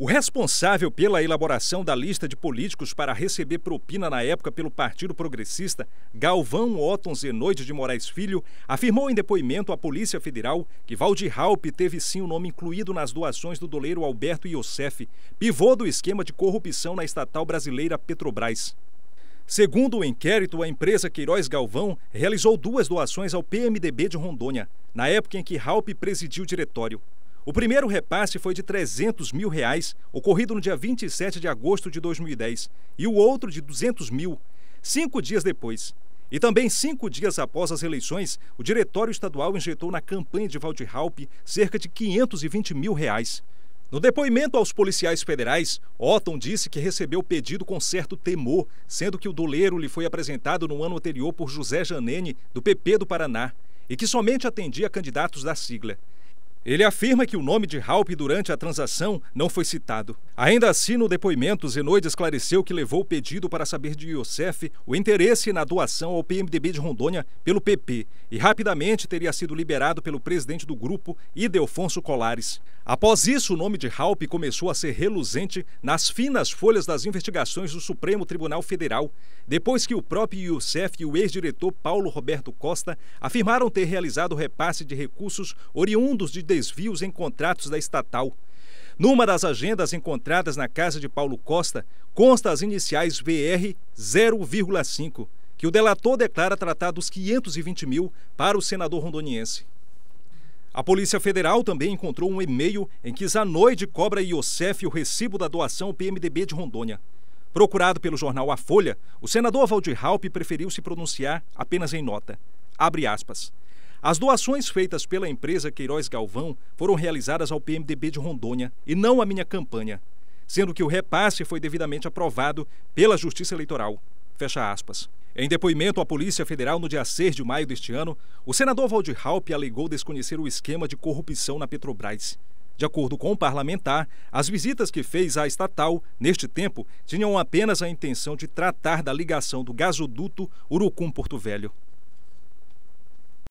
O responsável pela elaboração da lista de políticos para receber propina na época pelo Partido Progressista, Galvão Otton Zenoide de Moraes Filho, afirmou em depoimento à Polícia Federal que Valdir Raup teve sim o nome incluído nas doações do doleiro Alberto Iosef, pivô do esquema de corrupção na estatal brasileira Petrobras. Segundo o inquérito, a empresa Queiroz Galvão realizou duas doações ao PMDB de Rondônia, na época em que Raup presidiu o diretório. O primeiro repasse foi de 300 mil reais, ocorrido no dia 27 de agosto de 2010, e o outro de 200 mil, cinco dias depois. E também cinco dias após as eleições, o Diretório Estadual injetou na campanha de Halpe cerca de 520 mil reais. No depoimento aos policiais federais, Otton disse que recebeu o pedido com certo temor, sendo que o doleiro lhe foi apresentado no ano anterior por José Janene, do PP do Paraná, e que somente atendia candidatos da sigla. Ele afirma que o nome de Halp durante a transação não foi citado. Ainda assim, no depoimento, Zenoide esclareceu que levou o pedido para saber de Youssef o interesse na doação ao PMDB de Rondônia pelo PP e rapidamente teria sido liberado pelo presidente do grupo, Idelfonso Colares. Após isso, o nome de Halp começou a ser reluzente nas finas folhas das investigações do Supremo Tribunal Federal, depois que o próprio Youssef e o ex-diretor Paulo Roberto Costa afirmaram ter realizado repasse de recursos oriundos de desvios em contratos da estatal. Numa das agendas encontradas na casa de Paulo Costa, consta as iniciais VR 0,5, que o delator declara tratar dos 520 mil para o senador rondoniense. A Polícia Federal também encontrou um e-mail em que Zanoide cobra Iosef o recibo da doação PMDB de Rondônia. Procurado pelo jornal A Folha, o senador Valdir Halpe preferiu se pronunciar apenas em nota. Abre aspas. As doações feitas pela empresa Queiroz Galvão foram realizadas ao PMDB de Rondônia e não à minha campanha, sendo que o repasse foi devidamente aprovado pela Justiça Eleitoral. Fecha aspas. Em depoimento à Polícia Federal no dia 6 de maio deste ano, o senador Waldir Raup alegou desconhecer o esquema de corrupção na Petrobras. De acordo com o parlamentar, as visitas que fez à estatal, neste tempo, tinham apenas a intenção de tratar da ligação do gasoduto Urucum-Porto Velho.